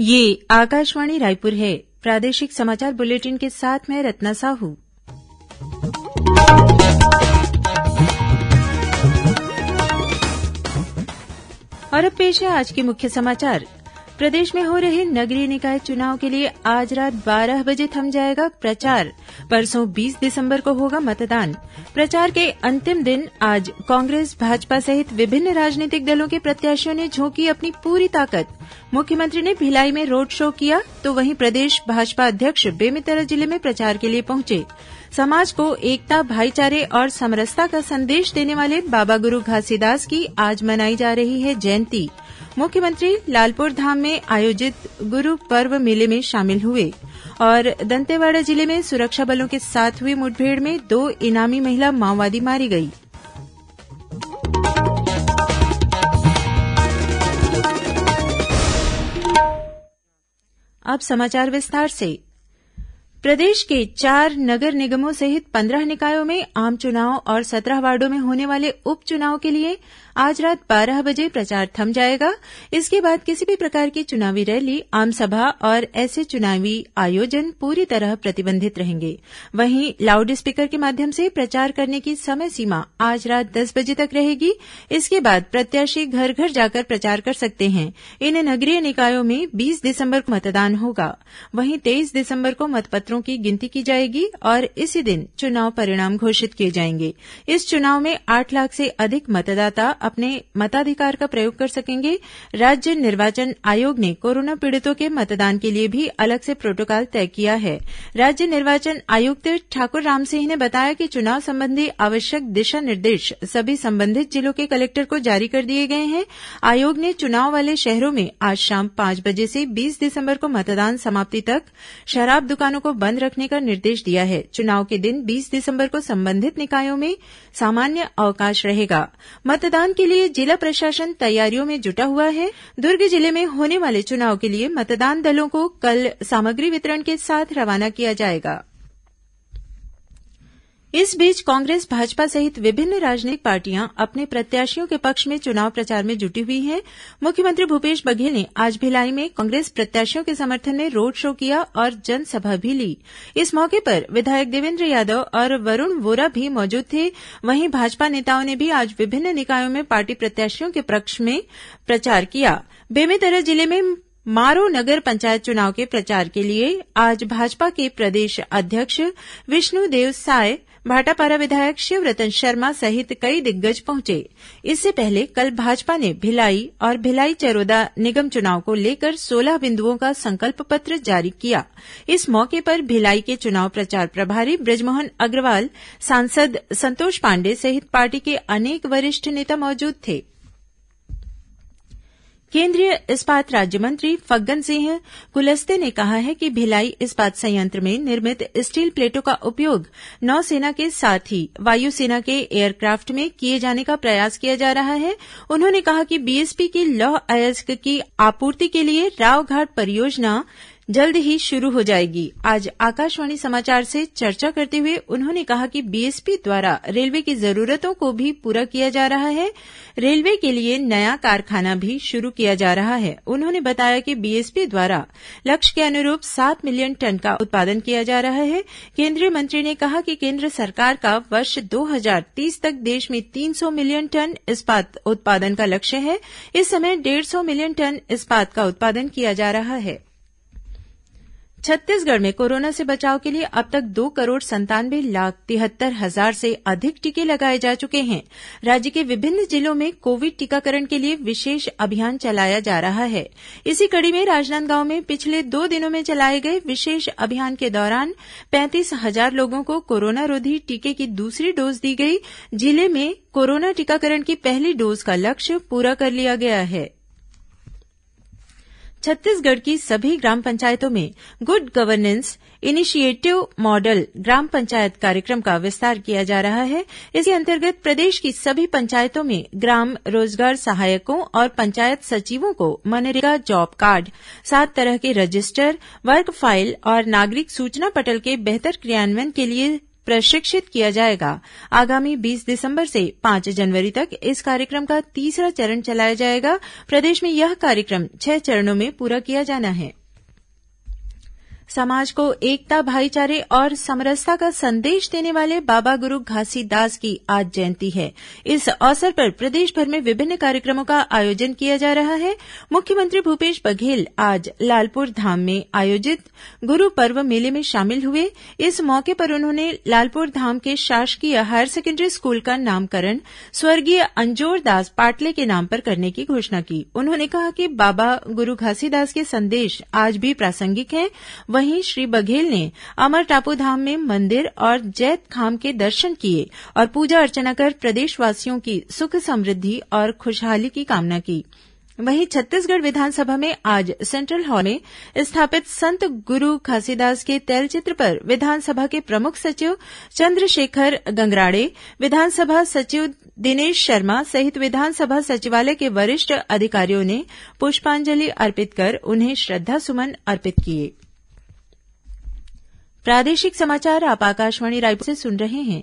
ये आकाशवाणी रायपुर है प्रादेशिक समाचार बुलेटिन के साथ मैं रत्ना साहू और अब पेश है आज के मुख्य समाचार प्रदेश में हो रहे नगरीय निकाय चुनाव के लिए आज रात बारह बजे थम जाएगा प्रचार परसों बीस दिसंबर को होगा मतदान प्रचार के अंतिम दिन आज कांग्रेस भाजपा सहित विभिन्न राजनीतिक दलों के प्रत्याशियों ने झोंकी अपनी पूरी ताकत मुख्यमंत्री ने भिलाई में रोड शो किया तो वहीं प्रदेश भाजपा अध्यक्ष बेमेतरा जिले में प्रचार के लिए पहुंचे समाज को एकता भाईचारे और समरसता का संदेश देने वाले बाबा गुरू घासीदास की आज मनाई जा रही है जयंती मुख्यमंत्री लालपुर धाम में आयोजित गुरू पर्व मेले में शामिल हुए और दंतेवाड़ा जिले में सुरक्षा बलों के साथ हुई मुठभेड़ में दो इनामी महिला माओवादी मारी गई अब समाचार विस्तार से प्रदेश के चार नगर निगमों सहित पंद्रह निकायों में आम चुनाव और सत्रह वार्डो में होने वाले उपचुनाव के लिए आज रात बारह बजे प्रचार थम जाएगा इसके बाद किसी भी प्रकार की चुनावी रैली आमसभा और ऐसे चुनावी आयोजन पूरी तरह प्रतिबंधित रहेंगे वहीं लाउड स्पीकर के माध्यम से प्रचार करने की समय सीमा आज रात दस बजे तक रहेगी इसके बाद प्रत्याशी घर घर जाकर प्रचार कर सकते हैं इन नगरीय निकायों में बीस दिसंबर को मतदान होगा वहीं तेईस दिसंबर को मतपत्रों की गिनती की जाएगी और इसी दिन चुनाव परिणाम घोषित किए जाएंगे इस चुनाव में आठ लाख से अधिक मतदाता अपने मताधिकार का प्रयोग कर सकेंगे राज्य निर्वाचन आयोग ने कोरोना पीड़ितों के मतदान के लिए भी अलग से प्रोटोकॉल तय किया है राज्य निर्वाचन आयुक्त ठाकुर रामसिंह ने बताया कि चुनाव संबंधी आवश्यक दिशा निर्देश सभी संबंधित जिलों के कलेक्टर को जारी कर दिए गए हैं आयोग ने चुनाव वाले शहरों में आज शाम पांच बजे से बीस दिसंबर को मतदान समाप्ति तक शराब दुकानों को बंद रखने का निर्देश दिया है चुनाव के दिन बीस दिसंबर को संबंधित निकायों में सामान्य अवकाश रहेगा मतदान मतदान के लिए जिला प्रशासन तैयारियों में जुटा हुआ है दुर्ग जिले में होने वाले चुनाव के लिए मतदान दलों को कल सामग्री वितरण के साथ रवाना किया जाएगा इस बीच कांग्रेस भाजपा सहित विभिन्न राजनीतिक पार्टियां अपने प्रत्याशियों के पक्ष में चुनाव प्रचार में जुटी हुई हैं मुख्यमंत्री भूपेश बघेल ने आज भिलाई में कांग्रेस प्रत्याशियों के समर्थन में रोड शो किया और जनसभा भी ली इस मौके पर विधायक देवेन्द्र यादव और वरूण वोरा भी मौजूद थे वहीं भाजपा नेताओं ने भी आज विभिन्न निकायों में पार्टी प्रत्याशियों के पक्ष में प्रचार किया बेमेतरा जिले में मारो नगर पंचायत चुनाव के प्रचार के लिए आज भाजपा के प्रदेश अध्यक्ष विष्णुदेव साय भाटापारा विधायक शिवरतन शर्मा सहित कई दिग्गज पहुंचे इससे पहले कल भाजपा ने भिलाई और भिलाई चरोदा निगम चुनाव को लेकर सोलह बिंदुओं का संकल्प पत्र जारी किया इस मौके पर भिलाई के चुनाव प्रचार प्रभारी ब्रजमोहन अग्रवाल सांसद संतोष पांडे सहित पार्टी के अनेक वरिष्ठ नेता मौजूद थे केंद्रीय इस्पात राज्यमंत्री फग्गन सिंह कुलस्ते ने कहा है कि भिलाई इस्पात संयंत्र में निर्मित स्टील प्लेटों का उपयोग नौसेना के साथ ही वायुसेना के एयरक्राफ्ट में किए जाने का प्रयास किया जा रहा है उन्होंने कहा कि बीएसपी की लौह अयस्क की आपूर्ति के लिए रावघाट परियोजना है जल्द ही शुरू हो जाएगी आज आकाशवाणी समाचार से चर्चा करते हुए उन्होंने कहा कि बीएसपी द्वारा रेलवे की जरूरतों को भी पूरा किया जा रहा है रेलवे के लिए नया कारखाना भी शुरू किया जा रहा है उन्होंने बताया कि बीएसपी द्वारा लक्ष्य के अनुरूप सात मिलियन टन का उत्पादन किया जा रहा है केंद्रीय मंत्री ने कहा कि केंद्र सरकार का वर्ष दो तक देश में तीन मिलियन टन इस्पात उत्पादन का लक्ष्य है इस समय डेढ़ मिलियन टन इस्पात का उत्पादन किया जा रहा है छत्तीसगढ़ में कोरोना से बचाव के लिए अब तक दो करोड़ संतानवे लाख तिहत्तर हजार से अधिक टीके लगाए जा चुके हैं राज्य के विभिन्न जिलों में कोविड टीकाकरण के लिए विशेष अभियान चलाया जा रहा है इसी कड़ी में राजनांदगांव में पिछले दो दिनों में चलाए गए विशेष अभियान के दौरान पैंतीस हजार लोगों को कोरोना रोधी टीके की दूसरी डोज दी गई जिले में कोरोना टीकाकरण की पहली डोज का लक्ष्य पूरा कर लिया गया है छत्तीसगढ़ की सभी ग्राम पंचायतों में गुड गवर्नेंस इनिशिएटिव मॉडल ग्राम पंचायत कार्यक्रम का विस्तार किया जा रहा है इसके अंतर्गत प्रदेश की सभी पंचायतों में ग्राम रोजगार सहायकों और पंचायत सचिवों को मनरेगा जॉब कार्ड सात तरह के रजिस्टर वर्क फाइल और नागरिक सूचना पटल के बेहतर क्रियान्वयन के लिए प्रशिक्षित किया जाएगा आगामी बीस दिसंबर से पांच जनवरी तक इस कार्यक्रम का तीसरा चरण चलाया जाएगा प्रदेश में यह कार्यक्रम छह चरणों में पूरा किया जाना है समाज को एकता भाईचारे और समरसता का संदेश देने वाले बाबा गुरू घासीदास की आज जयंती है इस अवसर पर प्रदेशभर में विभिन्न कार्यक्रमों का आयोजन किया जा रहा है मुख्यमंत्री भूपेश बघेल आज लालपुर धाम में आयोजित गुरू पर्व मेले में शामिल हुए इस मौके पर उन्होंने लालपुर धाम के शासकीय हायर सेकेंडरी स्कूल का नामकरण स्वर्गीय अंजोर दास पाटले के नाम पर करने की घोषणा की उन्होंने कहा कि बाबा गुरू घासीदास के संदेश आज भी प्रासंगिक हैं वहीं श्री बघेल ने अमर टापू धाम में मंदिर और जैत खाम के दर्शन किए और पूजा अर्चना कर प्रदेशवासियों की सुख समृद्धि और खुशहाली की कामना की वहीं छत्तीसगढ़ विधानसभा में आज सेंट्रल हॉल में स्थापित संत गुरु घासीदास के तैलचित्र पर विधानसभा के प्रमुख सचिव चंद्रशेखर गंगराड़े विधानसभा सचिव दिनेश शर्मा सहित विधानसभा सचिवालय के वरिष्ठ अधिकारियों ने पुष्पांजलि अर्पित कर उन्हें श्रद्धासुमन अर्पित किये प्रादेशिक समाचार आप आकाशवाणी रायपुर से सुन रहे हैं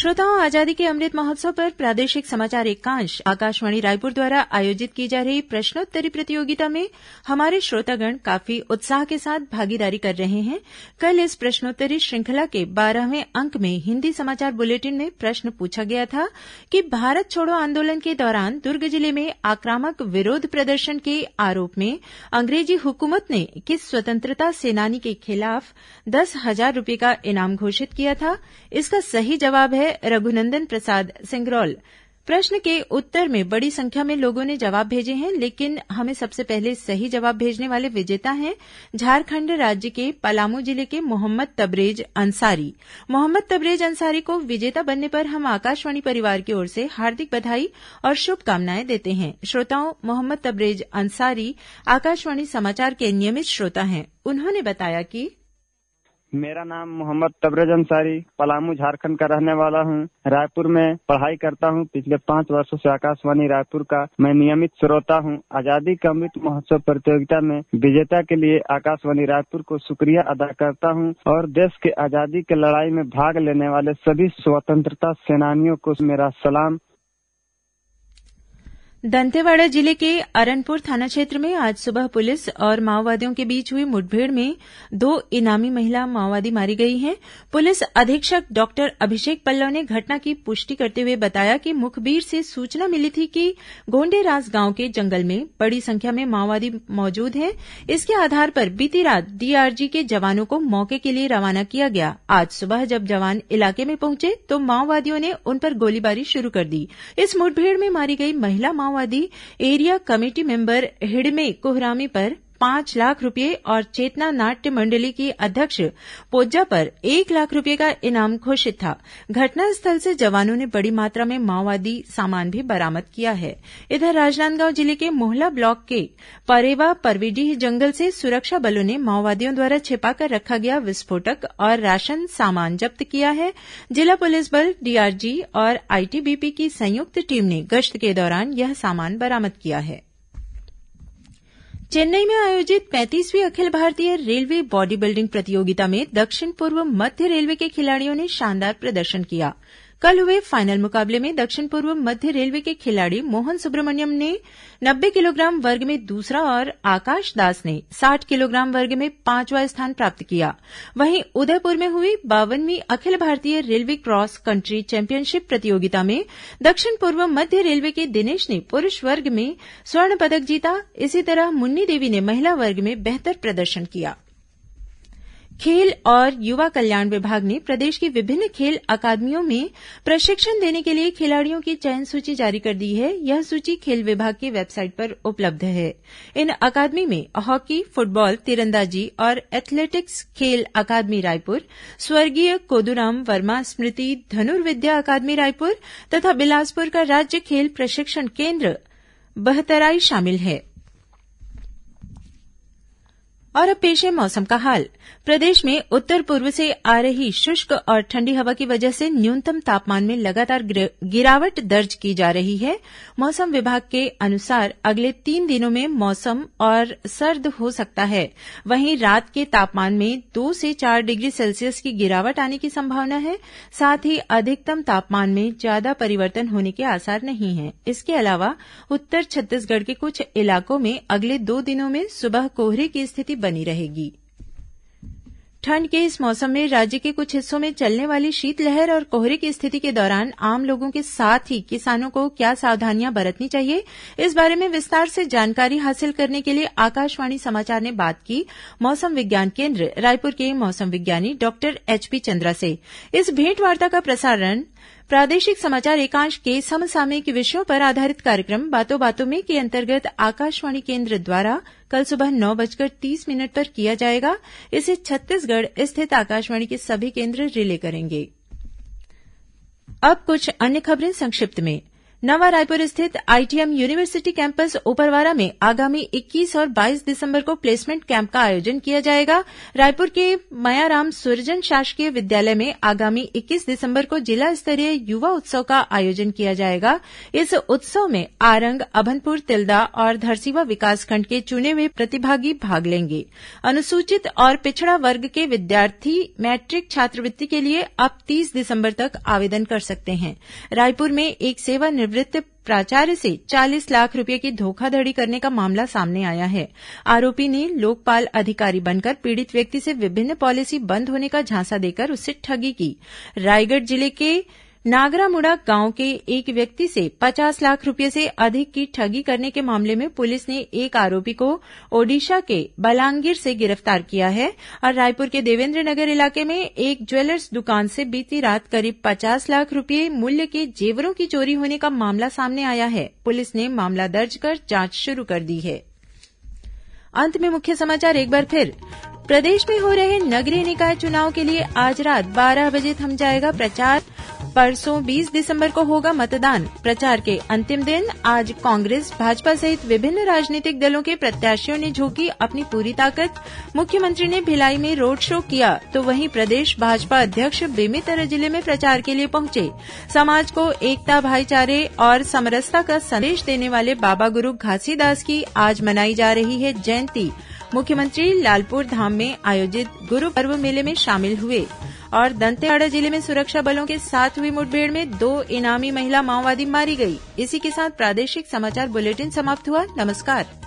श्रोताओं आजादी के अमृत महोत्सव पर प्रादेशिक समाचार एकांश आकाशवाणी रायपुर द्वारा आयोजित की जा रही प्रश्नोत्तरी प्रतियोगिता में हमारे श्रोतागण काफी उत्साह के साथ भागीदारी कर रहे हैं कल इस प्रश्नोत्तरी श्रृंखला के बारहवें अंक में हिन्दी समाचार बुलेटिन में प्रश्न पूछा गया था कि भारत छोड़ो आंदोलन के दौरान दुर्ग जिले में आक्रामक विरोध प्रदर्शन के आरोप में अंग्रेजी हुकूमत ने किस स्वतंत्रता सेनानी के खिलाफ दस हजार रूपये का इनाम घोषित किया था इसका सही जवाब है है रघुनंदन प्रसाद सिंगरौल प्रश्न के उत्तर में बड़ी संख्या में लोगों ने जवाब भेजे हैं लेकिन हमें सबसे पहले सही जवाब भेजने वाले विजेता हैं झारखंड राज्य के पलामू जिले के मोहम्मद तबरेज अंसारी मोहम्मद तबरेज अंसारी को विजेता बनने पर हम आकाशवाणी परिवार की ओर से हार्दिक बधाई और शुभकामनाएं देते हैं श्रोताओं मोहम्मद तबरेज अंसारी आकाशवाणी समाचार के नियमित श्रोता हैं उन्होंने बताया कि मेरा नाम मोहम्मद तबरेज अंसारी पलामू झारखंड का रहने वाला हूँ रायपुर में पढ़ाई करता हूँ पिछले पाँच वर्षों से आकाशवाणी रायपुर का मैं नियमित श्रोता हूँ आजादी का अमृत महोत्सव प्रतियोगिता में विजेता के लिए आकाशवाणी रायपुर को शुक्रिया अदा करता हूँ और देश के आजादी के लड़ाई में भाग लेने वाले सभी स्वतंत्रता सेनानियों को मेरा सलाम दंतेवाड़ा जिले के अरनपुर थाना क्षेत्र में आज सुबह पुलिस और माओवादियों के बीच हुई मुठभेड़ में दो इनामी महिला माओवादी मारी गई हैं पुलिस अधीक्षक डॉक्टर अभिषेक पल्लव ने घटना की पुष्टि करते हुए बताया कि मुखबिर से सूचना मिली थी कि गोंडेराज गांव के जंगल में बड़ी संख्या में माओवादी मौजूद हैं इसके आधार पर बीती रात डीआरजी के जवानों को मौके के लिए रवाना किया गया आज सुबह जब जवान इलाके में पहुंचे तो माओवादियों ने उन पर गोलीबारी शुरू कर दी इस मुठभेड़ में मारी गई महिला माओवादी माओवादी area committee member Hidme Kohrami पर पांच लाख रूपये और चेतना नाट्य मंडली की अध्यक्ष पोज्जा पर एक लाख रूपये का इनाम घोषित था घटनास्थल से जवानों ने बड़ी मात्रा में माओवादी सामान भी बरामद किया है इधर राजनांदगांव जिले के मोहला ब्लॉक के परेवा परविडीह जंगल से सुरक्षा बलों ने माओवादियों द्वारा छिपाकर रखा गया विस्फोटक और राशन सामान जब्त किया है जिला पुलिस बल डीआरजी और आईटीबीपी की संयुक्त टीम ने गश्त के दौरान यह सामान बरामद किया है चेन्नई में आयोजित पैंतीसवीं अखिल भारतीय रेलवे बॉडी बिल्डिंग प्रतियोगिता में दक्षिण पूर्व मध्य रेलवे के खिलाड़ियों ने शानदार प्रदर्शन किया है कल हुए फाइनल मुकाबले में दक्षिण पूर्व मध्य रेलवे के खिलाड़ी मोहन सुब्रमण्यम ने नब्बे किलोग्राम वर्ग में दूसरा और आकाश दास ने साठ किलोग्राम वर्ग में पांचवां स्थान प्राप्त किया वहीं उदयपुर में हुई बावनवीं अखिल भारतीय रेलवे क्रॉस कंट्री चैंपियनशिप प्रतियोगिता में दक्षिण पूर्व मध्य रेलवे के दिनेश ने पुरूष वर्ग में स्वर्ण पदक जीता इसी तरह मुन्नी देवी ने महिला वर्ग में बेहतर प्रदर्शन किया खेल और युवा कल्याण विभाग ने प्रदेश की विभिन्न खेल अकादमियों में प्रशिक्षण देने के लिए खिलाड़ियों की चयन सूची जारी कर दी है यह सूची खेल विभाग की वेबसाइट पर उपलब्ध है इन अकादमी में हॉकी फुटबॉल तीरंदाजी और एथलेटिक्स खेल अकादमी रायपुर स्वर्गीय कोदूराम वर्मा स्मृति धनुर्विद्या अकादमी रायपुर तथा बिलासपुर का राज्य खेल प्रशिक्षण केन्द्र बहतराई शामिल है और अब पेश है मौसम का हाल प्रदेश में उत्तर पूर्व से आ रही शुष्क और ठंडी हवा की वजह से न्यूनतम तापमान में लगातार गिरावट दर्ज की जा रही है मौसम विभाग के अनुसार अगले तीन दिनों में मौसम और सर्द हो सकता है वहीं रात के तापमान में दो से चार डिग्री सेल्सियस की गिरावट आने की संभावना है साथ ही अधिकतम तापमान में ज्यादा परिवर्तन होने के आसार नहीं है इसके अलावा उत्तर छत्तीसगढ़ के कुछ इलाकों में अगले दो दिनों में सुबह कोहरे की स्थिति बनी रहेगी ठंड के इस मौसम में राज्य के कुछ हिस्सों में चलने वाली शीतलहर और कोहरे की स्थिति के दौरान आम लोगों के साथ ही किसानों को क्या सावधानियां बरतनी चाहिए इस बारे में विस्तार से जानकारी हासिल करने के लिए आकाशवाणी समाचार ने बात की मौसम विज्ञान केंद्र रायपुर के मौसम विज्ञानी डॉक्टर एचपी चंद्रा से इस भेंटवार्ता का प्रसारण प्रादेशिक समाचार एकांश के समसामयिक विषयों पर आधारित कार्यक्रम बातों बातों में के अंतर्गत आकाशवाणी केन्द्र द्वारा कल सुबह नौ बजकर तीस मिनट पर किया जाएगा इसे छत्तीसगढ़ स्थित आकाशवाणी के सभी केन्द्र रिले करेंगे अब कुछ अन्य खबरें संक्षिप्त में नवा रायपुर स्थित आईटीएम यूनिवर्सिटी कैंपस ओपरवारा में आगामी इक्कीस और बाईस दिसंबर को प्लेसमेंट कैंप का आयोजन किया जाएगा रायपुर के मायाराम सुरजन शासकीय विद्यालय में आगामी इक्कीस दिसंबर को जिला स्तरीय युवा उत्सव का आयोजन किया जाएगा इस उत्सव में आरंग अभनपुर तिलदा और धरसीवा विकासखंड के चुने हुए प्रतिभागी भाग लेंगे अनुसूचित और पिछड़ा वर्ग के विद्यार्थी मैट्रिक छात्रवृत्ति के लिए अब तीस दिसंबर तक आवेदन कर सकते हैं रायपुर में एक सेवा निवृत्त प्राचार्य से चालीस लाख रूपये की धोखाधड़ी करने का मामला सामने आया है आरोपी ने लोकपाल अधिकारी बनकर पीड़ित व्यक्ति से विभिन्न पॉलिसी बंद होने का झांसा देकर उससे ठगी की रायगढ़ जिले के नागरामुड़ा गांव के एक व्यक्ति से पचास लाख रूपये से अधिक की ठगी करने के मामले में पुलिस ने एक आरोपी को ओडिशा के बलांगीर से गिरफ्तार किया है और रायपुर के देवेन्द्र नगर इलाके में एक ज्वेलर्स दुकान से बीती रात करीब पचास लाख रूपये मूल्य के जेवरों की चोरी होने का मामला सामने आया है पुलिस ने मामला दर्ज कर जांच शुरू कर दी है अंत में मुख्य समाचार एक बार फिर प्रदेश में हो रहे नगरीय निकाय चुनाव के लिए आज रात 12 बजे थम जाएगा प्रचार परसों 20 दिसंबर को होगा मतदान प्रचार के अंतिम दिन आज कांग्रेस भाजपा सहित विभिन्न राजनीतिक दलों के प्रत्याशियों ने झोंकी अपनी पूरी ताकत मुख्यमंत्री ने भिलाई में रोड शो किया तो वहीं प्रदेश भाजपा अध्यक्ष बेमेतरा जिले में प्रचार के लिए पहुंचे समाज को एकता भाईचारे और समरसता का संदेश देने वाले बाबा गुरु घासीदास की आज मनाई जा रही है जयंती मुख्यमंत्री लालपुर धाम में आयोजित गुरु पर्व मेले में शामिल हुए और दंतेवाड़ा जिले में सुरक्षा बलों के साथ हुई मुठभेड़ में दो इनामी महिला माओवादी मारी गई इसी के साथ प्रादेशिक समाचार बुलेटिन समाप्त हुआ नमस्कार